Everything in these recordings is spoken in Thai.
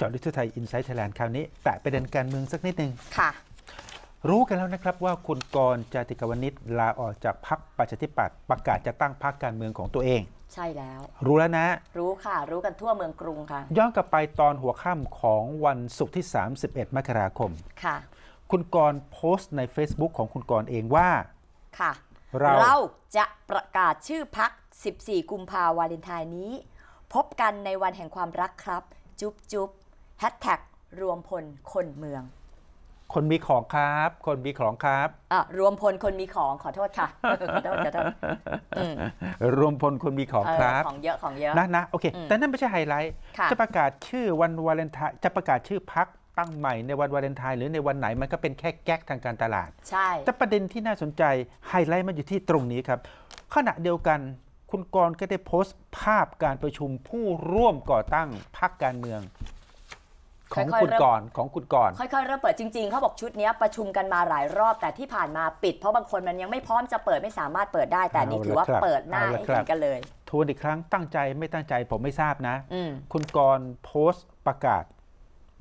จอดลึกทั่วไทยอินไซต์ไทยแลนด์คราวนี้ แตะประเด็นการเมืองสักนิดหนึ่ง ค่ะ รู้กันแล้วนะครับว่าคุณกรจติกวณิชลาออกจากพรรคประชาธิปัตย์ประกาศจะตั้งพรรคการเมืองของตัวเอง ใช่แล้ว รู้แล้วนะ รู้ค่ะรู้กันทั่วเมืองกรุงค่ะ ย้อนกลับไปตอนหัวค่ำของวันศุกร์ที่ 31 มกราคม ค่ะ คุณกรโพสต์ใน Facebook ของคุณกรเองว่า ค่ะเราเราจะประกาศชื่อพัก 14 กุมภาวาเลนไทน์นี้ พบกันในวันแห่งความรักครับ จุ๊บจุ๊บแฮชแท็กรวมพลคนเมือง คนมีของครับ คนมีของครับอ่ะรวมพลคนมีของขอโทษค่ะขอโทษรวมพลคนมีของครับ ของเยอะของเยอะนะนะโอเคแต่นั่นไม่ใช่ไฮไลท์จะประกาศชื่อวันวาเลนไทน์จะประกาศชื่อพักตั้งใหม่ในวันวาเลนไทน์หรือในวันไหนมันก็เป็นแค่แก๊กทางการตลาดใช่แต่ประเด็นที่น่าสนใจไฮไลท์มันอยู่ที่ตรงนี้ครับ ขณะเดียวกันคุณกรณ์ก็ได้โพสต์ภาพการประชุมผู้ร่วมก่อตั้งพรรคการเมืองของคุณก่อนของคุณก่อนค่อยๆ เริ่มเปิดจริงๆ เขาบอกชุดนี้ประชุมกันมาหลายรอบแต่ที่ผ่านมาปิด เพราะบางคนมันยังไม่พร้อมจะเปิดไม่สามารถเปิดได้ แต่นี่ถือว่าเปิดหน้าให้เห็นกันเลยทวนอีกครั้งตั้งใจไม่ตั้งใจผมไม่ทราบนะคุณกรโพสต์ประกาศ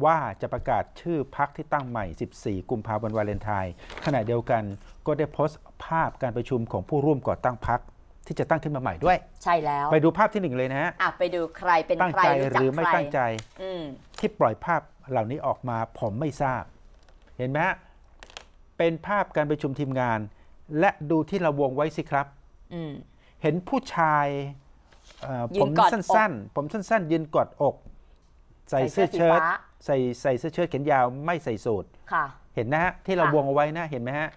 ว่าจะประกาศชื่อพักที่ตั้งใหม่ 14 กุมภาพันธ์วาเลนไทน์ขณะเดียวกัน ก็ได้โพสต์ภาพการประชุมของผู้ร่วมก่อตั้งพักที่จะตั้งขึ้นมาใหม่ด้วย ใช่แล้ว ไปดูภาพที่หนึ่งเลยนะฮะไปดูใครเป็นตั้งใจหรือไม่ตั้งใจที่ปล่อยภาพเหล่านี้ออกมา ผมไม่ทราบ เห็นไหมฮะ เป็นภาพการประชุมทีมงาน และดูที่เราวงไว้สิครับเห็นผู้ชาย ผมสั้นสั้นผมสั้นสั้นยืนกอดอก ใส่เสื้อเชิ้ตใส่ใส่เสื้อเชิ้ตแขนยาวไม่ใส่สูทค่ะ เห็นนะฮะ ที่เราวงเอาไว้นะ เห็นไหมฮะ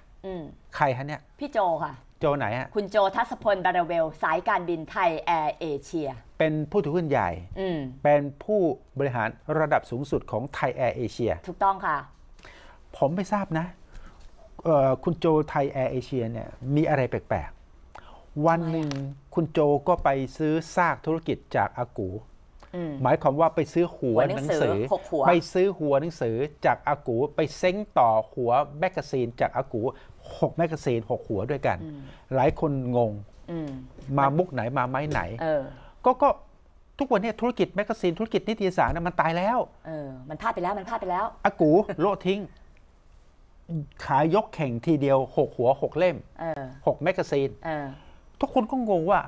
ใครฮะเนี่ย พี่โจค่ะ โจไหนฮะคุณโจทัศพลบาราเวล สายการบินไทยแอร์เอเชียเป็นผู้ถือหุ้นใหญ่เป็นผู้บริหารระดับสูงสุดของไทยแอร์เอเชียถูกต้องค่ะ ผมไม่ทราบนะคุณโจไทยแอร์เอเชียเนี่ยมีอะไรแปลกๆ วันหนึ่งคุณโจก็ไปซื้อซากธุรกิจจากอากู หมายความว่าไปซื้อหัวหนังสือไปซื้อหัวหนังสือจากอากู ไปเซ้งต่อหัวแมกกาซีนจากอากูหกแมกกาซีนหกหัวด้วยกัน หลายคนงงมามุกไหนมาไม้ไหนก็ก็ทุกวันนี้ธุรกิจแมกกาซีนธุรกิจนิตยสารนมันตายแล้วเออมันพลาดไปแล้วมันพลาดไปแล้ว อากูโลทิ้ง ขายยกแข่งทีเดียวหกหัวหกเล่มหกแมกกาซีนทุกคนก็งงว่า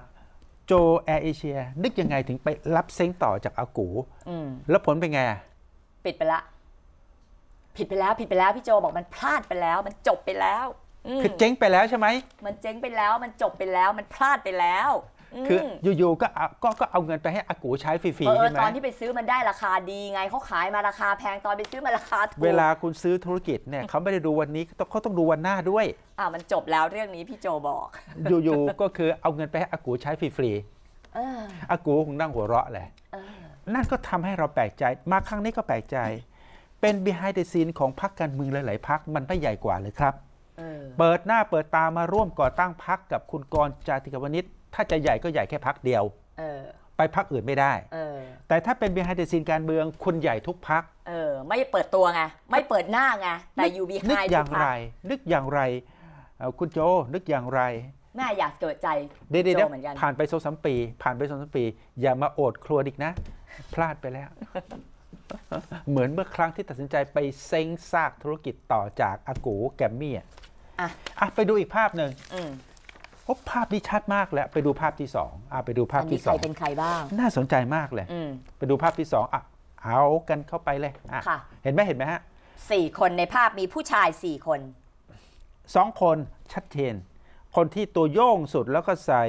โจแอร์เอเชีย นึกยังไงถึงไปรับเซ้งต่อจากอากูแล้วผลเป็นไงปิดไปละผิดไปแล้ว ผิดไปแล้ว พี่โจบอกมันพลาดไปแล้ว มันจบไปแล้วคือเจ๊งไปแล้วใช่ไหมมันเจ๊งไปแล้ว มันจบไปแล้ว มันพลาดไปแล้วคืออยู่ๆก็ก็ก็เอาเงินไปให้อากูใช้ฟรีๆใช่ไหมตอนที่ไปซื้อมันได้ราคาดีไงเขาขายมาราคาแพงตอนไปซื้อมาราคาถูกเวลาคุณซื้อธุรกิจเนี่ยเขาไม่ได้ดูวันนี้เขาต้องดูวันหน้าด้วย อ่ามันจบแล้วเรื่องนี้พี่โจบอกอยู่ๆก็คือเอาเงินไปให้อากูใช้ฟรีๆอากูคงนั่งหัวเราะแหละนั่นก็ทำให้เราแปลกใจมาครั้งนี้ก็แปลกใจ เป็น behind the scene ของพรรคการเมืองหลาย ๆพรรคมันไม่ใหญ่กว่าเลยครับ เปิดหน้าเปิดตามาร่วมก่อตั้งพรรคกับคุณกรจติกวณิชย์ถ้าจะใหญ่ก็ใหญ่แค่พักเดียวไปพักอื่นไม่ได้แต่ถ้าเป็นเบียร์ไฮเดรซ n นการเมือง คุณใหญ่ทุกพักเออไม่เปิดตัวไงไม่เปิดหน้าไงแต่อยู่ทุกพักนึกอย่างไร นึกอย่างไร คุณโจนึกอย่างไรแม่อยากเกิดใจเดี๋ยวผ่านไปสองสามปี ผ่านไปสองสามปี อย่ามาโอดครัวอีกนะ พลาดไปแล้ว เหมือนเมื่อครั้งที่ตัดสินใจไปเซ้งซากธุรกิจต่อจากอากูแกมมี่อ่ะไปดูอีกภาพหนึ่งบภาพนี้ชัดมากแล้วไปดูภาพที่สองอ่าไปดูภาพที่สองเป็นใครบ้าง น่าสนใจมากเลย ไปดูภาพที่สองอ่ะเอา กันเข้าไปเลยอ่ะเห็นไหมเห็นไหมฮะสี่คนในภาพมีผู้ชายสี่คนสองคนชัดเจนคนที่ตัวโย่งสุดแล้วก็ใส่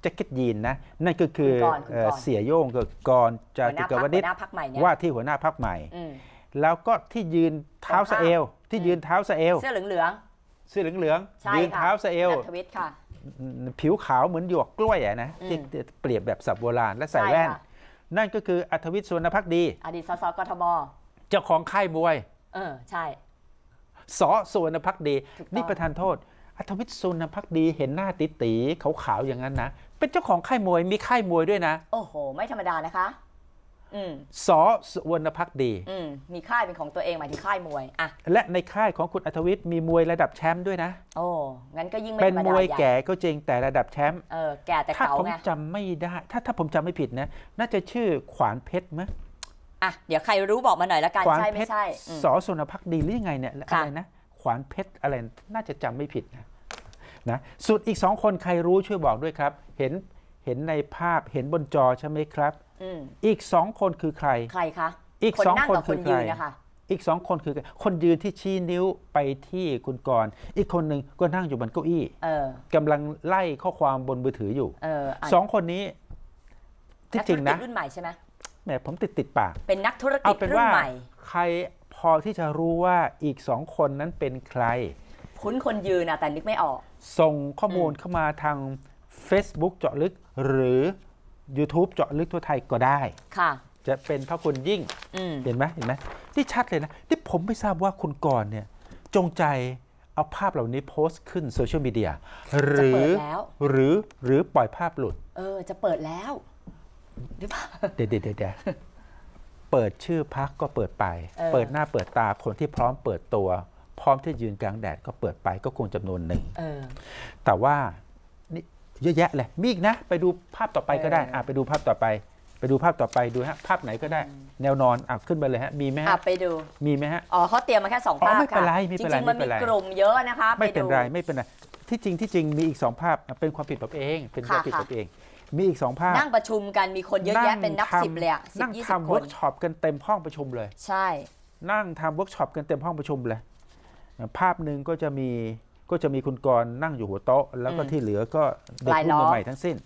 แจ็คเก็ตยีนนะนั่นก็คือเสียโย่งก็กรจากิกวนิชว่าที่หัวหน้าพักใหม่ แล้วก็ที่ยืนเท้าสเอลที่ยืนเท้าสเอลเสื้อเหลืองเสื้อเหลืองๆยืนเท้าสเอลผิวขาวเหมือนหยวกกล้วยนะที่เปรียบแบบสับโบราณและใส่แว่น นั่นก็คืออัธวิทย์สุวรรณพักดี อดีตสสกทมเจ้าของค่ายมวย เออใช่สสุวรรณพักดีนี่ประธานโทษ อัธวิทย์สุวรรณพักดีเห็นหน้าติตีขาวๆอย่างนั้นนะ เป็นเจ้าของค่ายมวยมีค่ายมวยด้วยนะ โอ้โหไม่ธรรมดานะคะสอสวนพักดี มีค่ายเป็นของตัวเองหมายถึงค่ายมวยอะและในค่ายของคุณอัธวิทย์มีมวยระดับแชมป์ด้วยนะโอ้งั้นก็ยิ่งไม่เป็นมวยแก่ก็จริงแต่ระดับแชมป์เออแก่แต่เก่าไงถ้าผมจำไม่ได้ ถ้าถ้าผมจำไม่ผิดนะ น่าจะชื่อขวานเพชรมั้ยอ่ะ เดี๋ยวใครรู้บอกมาหน่อยละกันขวานเพใช่สอสวนพักดีหรือยังไงเนี่ย อะไรนะ ขวานเพชรอะไรน่าจะจำไม่ผิดนะ นะ สุดอีกสองคนใครรู้ช่วยบอกด้วยครับ เห็นเห็นในภาพเห็นบนจอใช่ไหมครับอีกสองคนคือใคร ใครคะ อีกสองคนคือใครอีกสองคนคือคนยืนที่ชี้นิ้วไปที่คุณกรอีกคนหนึ่งก็นั่งอยู่บนเก้าอี้กำลังไล่ข้อความบนมือถืออยู่สองคนนี้ ที่จริงนะรุ่นใหม่ใช่ไหมแหมผมติดติดปาก เป็นนักธุรกิจรุ่นใหม่ใครพอที่จะรู้ว่าอีกสองคนนั้นเป็นใคร คุ้นคนยืนนะแต่นึกไม่ออก ส่งข้อมูลเข้ามาทาง Facebook เจาะลึก หรือ YouTube เจาะลึกทั่วไทยก็ได้ ค่ะ จะเป็นพระคุณยิ่ง เห็นไหมเห็นไหม นี่ชัดเลยนะ นี่ผมไม่ทราบว่าคุณก่อนเนี่ย จงใจเอาภาพเหล่านี้โพสต์ขึ้นโซเชียลมีเดียหรือหรือ หรือ ปล่อยภาพหลุด เออ จะเปิดแล้วหรือเปล่าเดี๋ยวเดี๋ยวเดี๋ยวเปิดชื่อพักก็เปิดไป เปิดหน้าเปิดตาคนที่พร้อมเปิดตัว พร้อมที่ยืนกลางแดดก็เปิดไปก็คงจำนวนหนึ่งแต่ว่าเยอะแยะเลยมีอีกนะ ไปดูภาพต่อไปก็ได้อ่าไปดูภาพต่อไป ไปดูภาพต่อไปดูฮะภาพไหนก็ได้ แนวนอนอ่ะขึ้นไปเลยฮะมีไหมฮะอ่ไปดูมีไหมฮะอ๋อเขาเตรียมมาแค่สองภาพไม่เป็นค่ะไรไม่จเป็นไริงๆมันไมมีเป็นกลุ่มเยอะนะคะไม่เป็นไรไม่เป็นไรที่จริงที่จริงมีอีกสองภาพเป็นความผิดผวเอง เป็นความคผิดัวเอง มีอีกสองภาพนั่งประชุมกันมีคนเยอะแยะ เป็นนับสิบเลยอะสินั่บงยี่สิบทำเวิร์กช็อปกันเต็มห้องประชุมเลย ใช่ นั่งทำเวิร์กช็อปกันเต็มห้องประชุมเลยภาพหนึ่งก็จะมีก็จะมีคุณกรนั่งอยู่หัวโต๊ะ แล้วก็ที่เหลือก็เด็กรุ่นใหม่ทั้งสิ้น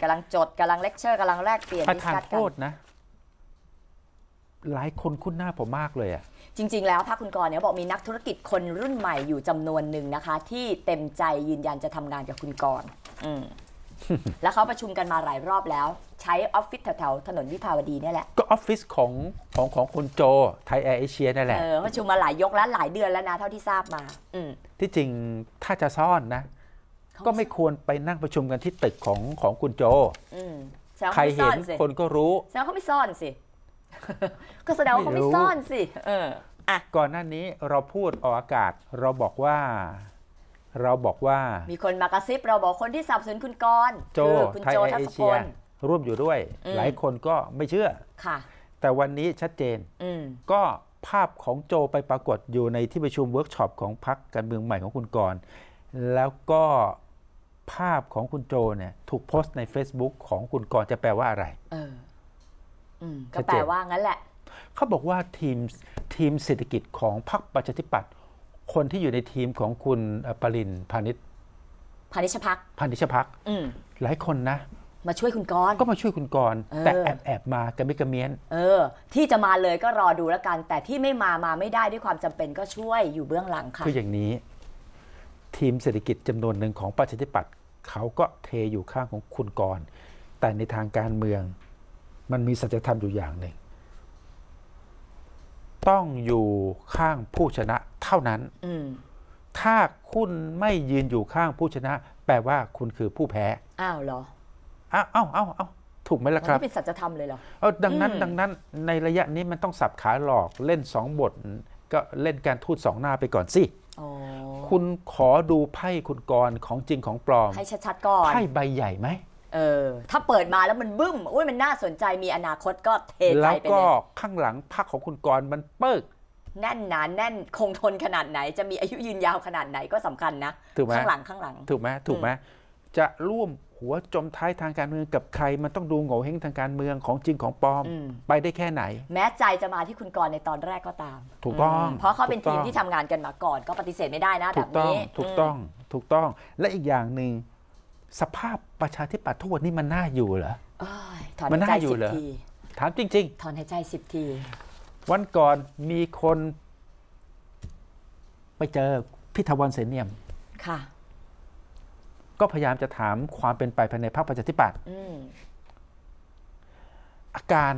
กำลังจดกำลังเลคเชอร์กำลังแลกเปลี่ยนประธานโทษนะ หลายคนคุ้นหน้าผมมากเลยอะจริง ๆ แล้วพักคุณกรเนี่ยบอกมีนักธุรกิจคนรุ่นใหม่อยู่จำนวนหนึ่งนะคะ ที่เต็มใจยืนยันจะทำงานกับคุณกรอืมแล้วเขาประชุมกันมาหลายรอบแล้ว ใช้ออฟฟิศแถว ๆ ถนนวิภาวดีนี่แหละก็ออฟฟิศของของของคุณโจไทยแอร์เอเชียนั่นแหละเออประชุมมาหลายยกแล้ว หลายเดือนแล้วนะ เท่าที่ทราบมา อืที่จริงถ้าจะซ่อนนะ ก็ไม่ควรไปนั่งประชุมกันที่ตึกของของคุณโจใครเห็นคนก็รู้แสดงเขาไม่ซ่อนสิ ก็แสดงว่าเขาไม่ซ่อนสิ เอออ่ะก่อนหน้านี้เราพูดออกอากาศเราบอกว่าเราบอกว่ามีคนมากระซิบเราบอกคนที่สับสนคุณกรโจคุณโจทัศพลร่วมอยู่ด้วย หลายคนก็ไม่เชื่อ ค่ะ แต่วันนี้ชัดเจนก็ภาพของโจไปปรากฏอยู่ในที่ประชุมเวิร์กช็อปของพรรคการเมืองใหม่ของคุณกรแล้วก็ภาพของคุณโจเนี่ย ถูกโพสต์ใน Facebook ของคุณกรจะแปลว่าอะไรก็แปลว่างั้นแหละเขาบอกว่าทีมทีมเศรษฐกิจของพรรคประชาธิปัตย์คนที่อยู่ในทีมของคุณปรินพาณิชพาณิชพักพาณิชพักหลายคนนะ มาช่วยคุณกรก็มาช่วยคุณกรแต่แอบแอบมากนไมิกระเมียนเออ ที่จะมาเลยก็รอดูแล้วกัน แต่ที่ไม่มามาไม่ได้ด้วยความจำเป็นก็ช่วยอยู่เบื้องหลัง ค่ะคืออย่างนี้ ทีมเศรษฐกิจจำนวนหนึ่งของประชาธิปัตย์เขาก็เทอยู่ข้างของคุณกรแต่ในทางการเมืองมันมีสัจธรรมอยู่อย่างหนึ่งต้องอยู่ข้างผู้ชนะ เท่านั้นถ้าคุณไม่ยืนอยู่ข้างผู้ชนะ แปลว่าคุณคือผู้แพ้อ้าวเหรออ้าวเอ้าเอ้าเอ้าถูกไหมล่ะครับมันเป็นสัจธรรมเลยเหรอ เออดังนั้นดังนั้นในระยะนี้มันต้องสับขาหลอกเล่นสองบทก็เล่นการทูตสองหน้าไปก่อนสิคุณขอดูไพ่คุณกรของจริงของปลอม ให้ชัดๆก่อนไพ่ใบใหญ่ไหมเออถ้าเปิดมาแล้วมันบึ้มอุ้ยมันน่าสนใจมีอนาคตก็เทใจไปเลยแล้วก็ข้างหลังพักของคุณกรมันเปิกแน่นหนาแน่นคงทนขนาดไหนจะมีอายุยืนยาวขนาดไหนก็สำคัญนะข้างหลังข้างหลัง ถูกไหมถูกไหมจะร่วมหัวจมท้ายทางการเมืองกับใครมันต้องดูโง่เฮงทางการเมืองของจริงของปลอมไปได้แค่ไหน แม้ใจจะมาที่คุณกรในตอนแรกก็ตาม ถูกต้อง เพราะเขาเป็นทีมที่ทำงานกันมาก่อนก็ปฏิเสธไม่ได้นะแบบนี้ถูกต้องถูกต้องถูกต้องและอีกอย่างหนึ่งสภาพประชาธิปัตย์ทุกวันนี้มันน่าอยู่เหรอมันน่าอยู่เหรอถามจริงๆถอนหายใจสิบที วันก่อนมีคนไปเจอพิธวันเสนเนียมค่ะก็พยายามจะถามความเป็นไปภายในพรรคประชาธิปัตย์อาการ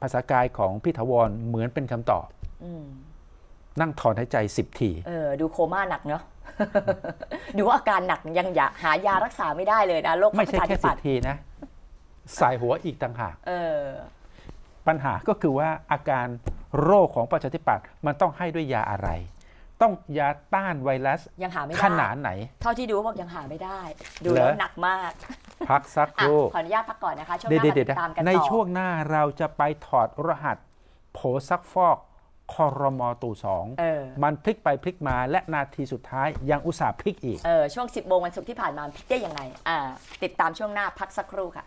ภาษากายของพิธวรเหมือนเป็นคำตอบนั่งถอนหายใจสิบที เออ ดูโคม่าหนักเนาะ ดูว่าอาการหนักยังยาหายารักษาไม่ได้เลยนะโรคไม่ใช่แค่สิบทีนะ สายหัวอีกต่างหาก เออ ปัญหาก็คือว่าอาการโรคของประชาธิปัตย์มันต้องให้ด้วยยาอะไร ต้องยาต้านไวรัส ยังหาไม่ได้ ขนาดไหน เท่าที่ดูบอกยังหาไม่ได้ ดูแล้วหนักมาก พักสักครู่ขออนุญาตพักก่อนนะคะช่วงหน้าติดตามกันต่อในช่วงหน้าเราจะไปถอดรหัสโผซักฟอกคอรมอตู่สองมันพลิกไปพลิกมาและนาทีสุดท้ายยังอุตส่าห์พลิกอีกเออช่วง 10บโมงวันศุกร์ที่ผ่านมาพลิกได้ยังไงอ่าติดตามช่วงหน้าพักสักครู่ค่ะ